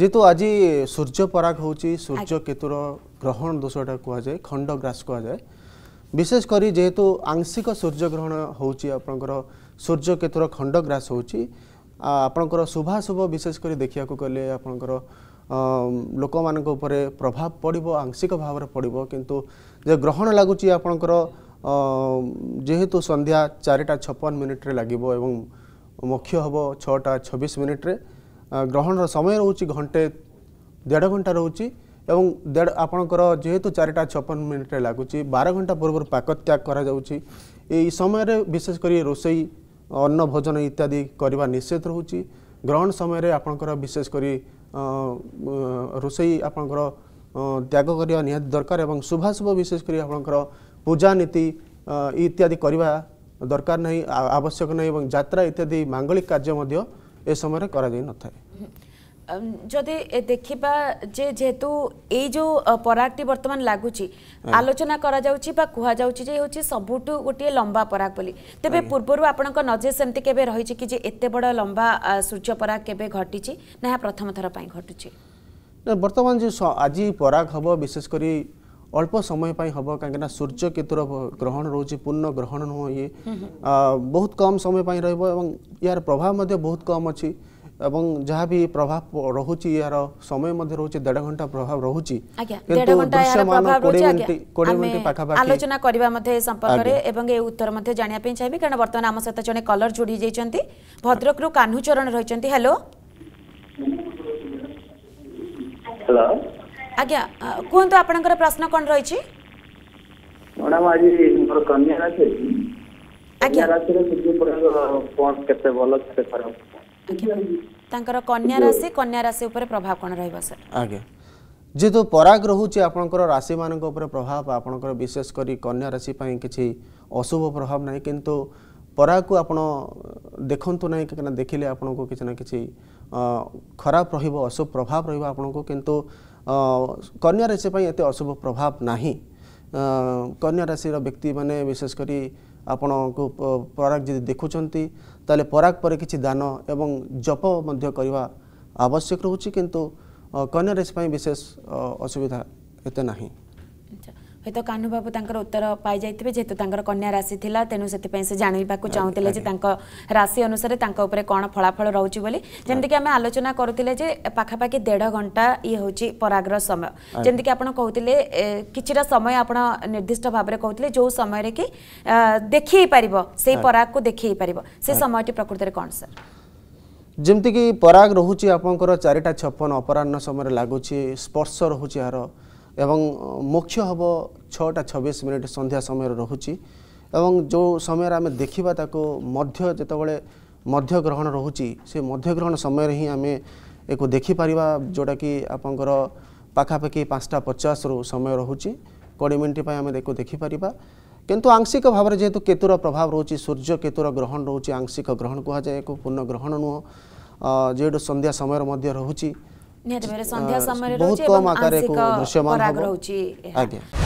ଯେହେତୁ ଆଜି ସୂର୍ଯ୍ୟ ପରାଗ ହେଉଛି ସୂର୍ଯ୍ୟ କେତୁର ଗ୍ରହଣ ଦୋଷଟା କୁହାଯାଏ ଖଣ୍ଡଗ୍ରାସ କୁହାଯାଏ ବିଶେଷ କରି ଯେହେତୁ ଆଂଶିକ ସୂର୍ଯ୍ୟଗ୍ରହଣ ହେଉଛି ଆପଣଙ୍କର ସୂର୍ଯ୍ୟ କେତୁର ଖଣ୍ଡଗ୍ରାସ ହେଉଛି ଆପଣଙ୍କର ଶୁଭାଶୁଭ ବିଶେଷ କରି ଦେଖିବାକୁ ଗଲେ ଆପଣଙ୍କର ଲୋକମାନଙ୍କ ଉପରେ ପ୍ରଭାବ ପଡ଼ିବ ଆଂଶିକ ଭାବରେ ପଡ଼ିବ କିନ୍ତୁ ଯେ ଗ୍ରହଣ ଲାଗୁଛି ଆପଣଙ୍କର ଯେହେତୁ ସନ୍ଧ୍ୟା ଚାରିଟା ଛପନ ମିନିଟ୍ରେ ଲାଗିବ ଏବଂ ମୁଖ୍ୟ ହେବ ଛଅଟା ଛବିଶ ମିନିଟ୍ରେ ଗ୍ରହଣର ସମୟ ରହୁଛି ଘଣ୍ଟେ ଦେଢ଼ ଘଣ୍ଟା ରହୁଛି ଏବଂ ଦେଢ଼ ଆପଣଙ୍କର ଯେହେତୁ ଚାରିଟା ଛପନ ମିନିଟରେ ଲାଗୁଛି ବାର ଘଣ୍ଟା ପୂର୍ବରୁ ପାକତ୍ୟାଗ କରାଯାଉଛି ଏଇ ସମୟରେ ବିଶେଷ କରି ରୋଷେଇ ଅନ୍ନ ଭୋଜନ ଇତ୍ୟାଦି କରିବା ନିଷେଧ ରହୁଛି ଗ୍ରହଣ ସମୟରେ ଆପଣଙ୍କର ବିଶେଷ କରି ରୋଷେଇ ଆପଣଙ୍କର ତ୍ୟାଗ କରିବା ନିହାତି ଦରକାର ଏବଂ ଶୁଭାଶୁଭ ବିଶେଷ କରି ଆପଣଙ୍କର ପୂଜାନୀତି ଇତ୍ୟାଦି କରିବା ଦରକାର ନାହିଁ ଆବଶ୍ୟକ ନାହିଁ ଏବଂ ଯାତ୍ରା ଇତ୍ୟାଦି ମାଙ୍ଗଳିକ କାର୍ଯ୍ୟ ମଧ୍ୟ ଏ ସମୟରେ କରାଯାଇ ନଥାଏ ଯଦି ଦେଖିବା ଯେ ଯେହେତୁ ଏଇ ଯେଉଁ ପରାଗଟି ବର୍ତ୍ତମାନ ଲାଗୁଛି ଆଲୋଚନା କରାଯାଉଛି ବା କୁହାଯାଉଛି ଯେ ହେଉଛି ସବୁଠୁ ଗୋଟିଏ ଲମ୍ବା ପରାଗ ବୋଲି ତେବେ ପୂର୍ବରୁ ଆପଣଙ୍କ ନଜର ସେମିତି କେବେ ରହିଛି କି ଯେ ଏତେ ବଡ଼ ଲମ୍ବା ସୂର୍ଯ୍ୟ ପରାଗ କେବେ ଘଟିଛି ନା ଏହା ପ୍ରଥମ ଥର ପାଇଁ ଘଟୁଛି ବର୍ତ୍ତମାନ ଯେଉଁ ଆଜି ପରାଗ ହେବ ବିଶେଷ କରି অল্প সময় পাই হব কারণ সূর্য কেতুর গ্রহণ রয়েছে পূর্ণ গ্রহণ নুহ ইয়ে বহুত কম সময় পাই রহব এবং ইয়ার প্রভাব মধ্যে বহুত কম অছি এবং যা বি প্রভাব রহুচি ইয়ার সময় মধ্যে রহুচি দেড় ঘন্টা প্রভাব রহুচি কিন্তু দৃশ্যমান 20 মিনিট 20 মিনিট পাখাপাখি আলোচনা করিবা মধ্যে সম্পর্কে এবং এই উত্তর মধ্যে জানিয়া পেই চাইবি কারণ বর্তমান আম সহিত জনে কলর জুড়ি যাইছন্তি ভদ্রক রু কানহু চরণ রহিছন্তি হ্যালো হ্যালো ଆଜ୍ଞା କୁହନ୍ତୁ ଆପଣଙ୍କର ପ୍ରଶ୍ନ କ'ଣ ରହିଛି ମ୍ୟାଡ଼ାମ୍ ଆଜି ମୋର କନ୍ୟା ରାଶି ଅଛି ଆଜ୍ଞା ରାଶିରେ ସୂର୍ଯ୍ୟ କ'ଣ କେତେ ଭଲ କେତେ ଖରାପ ତାଙ୍କର କନ୍ୟା ରାଶି କନ୍ୟା ରାଶି ଉପରେ ପ୍ରଭାବ କ'ଣ ରହିବ ସାର୍ ଆଜ୍ଞା ଯେହେତୁ ପରାଗ ରହୁଛି ଆପଣଙ୍କର ରାଶିମାନଙ୍କ ଉପରେ ପ୍ରଭାବ ଆପଣଙ୍କର ବିଶେଷ କରି କନ୍ୟା ରାଶି ପାଇଁ କିଛି ଅଶୁଭ ପ୍ରଭାବ ନାହିଁ କିନ୍ତୁ ପରାଗକୁ ଆପଣ ଦେଖନ୍ତୁ ନାହିଁ କାହିଁକିନା ଦେଖିଲେ ଆପଣଙ୍କୁ କିଛି ନା କିଛି ଖରାପ ରହିବ ଅଶୁଭ ପ୍ରଭାବ ରହିବ ଆପଣଙ୍କୁ କିନ୍ତୁ କନ୍ୟା ରାଶି ପାଇଁ ଏତେ ଅଶୁଭ ପ୍ରଭାବ ନାହିଁ କନ୍ୟା ରାଶିର ବ୍ୟକ୍ତିମାନେ ବିଶେଷ କରି ଆପଣଙ୍କୁ ପରାଗ ଯଦି ଦେଖୁଛନ୍ତି ତାହେଲେ ପରାଗ ପରେ କିଛି ଦାନ ଏବଂ ଜପ ମଧ୍ୟ କରିବା ଆବଶ୍ୟକ ରହୁଛି କିନ୍ତୁ କନ୍ୟା ରାଶି ପାଇଁ ବିଶେଷ ଅସୁବିଧା ଏତେ ନାହିଁ হয়তো কানুবাবু তাঁর উত্তর পাই যাই যেহেতু তাঁর কন্যা রাশি লা তেমন সেপা সে জাঁয়া চাহুলে যে তাঁর রাশি অনুসারে তাঁর কম ফলাফল রয়েছে বলে যেমি আমি আলোচনা করুলে যে পাখাপাখি দেড় ঘন্টা ইয়ে হচ্ছে পরাগ্র সময় যেমি আপনার কৌলে কিছুটা সময় আপনার নির্দিষ্ট ভাবে কৌলে যে সময়ের কি দেখি পাব সেই পরাগকে দেখি পাব সে সময়টি প্রকৃতরে কম স্যার ଯେମିତିକି ପରାଗ ରହୁଛି ଆପଣଙ୍କର ଚାରିଟା ଛପନ ଅପରାହ୍ନ ସମୟରେ ଲାଗୁଛି ସ୍ପର୍ଶ ରହୁଛି ଏହାର ଏବଂ ମୁଖ୍ୟ ହେବ ଛଅଟା ଛବିଶ ମିନିଟ୍ ସନ୍ଧ୍ୟା ସମୟରେ ରହୁଛି ଏବଂ ଯେଉଁ ସମୟରେ ଆମେ ଦେଖିବା ତାକୁ ମଧ୍ୟ ଯେତେବେଳେ ମଧ୍ୟଗ୍ରହଣ ରହୁଛି ସେ ମଧ୍ୟଗ୍ରହଣ ସମୟରେ ହିଁ ଆମେ ଏକୁ ଦେଖିପାରିବା ଯେଉଁଟାକି ଆପଣଙ୍କର ପାଖାପାଖି ପାଞ୍ଚଟା ପଚାଶରୁ ସମୟ ରହୁଛି କୋଡ଼ିଏ ମିନିଟ୍ ପାଇଁ ଆମେ ଏକୁ ଦେଖିପାରିବା କିନ୍ତୁ ଆଂଶିକ ଭାବରେ ଯେହେତୁ କେତୁର ପ୍ରଭାବ ରହୁଛି ସୂର୍ଯ୍ୟ କେତୁର ଗ୍ରହଣ ରହୁଛି ଆଂଶିକ ଗ୍ରହଣ କୁହାଯାଏ ଏକୁ ପୂର୍ଣ୍ଣ ଗ୍ରହଣ ନୁହଁ ଯେହେତୁ ସନ୍ଧ୍ୟା ସମୟରେ ମଧ୍ୟ ରହୁଛି ନିହାତି ଭାବରେ ସନ୍ଧ୍ୟା ସମୟରେ ବହୁତ କମ୍ ଆକାରରେ ଦୃଶ୍ୟମାନ ହେବ ଆଜ୍ଞା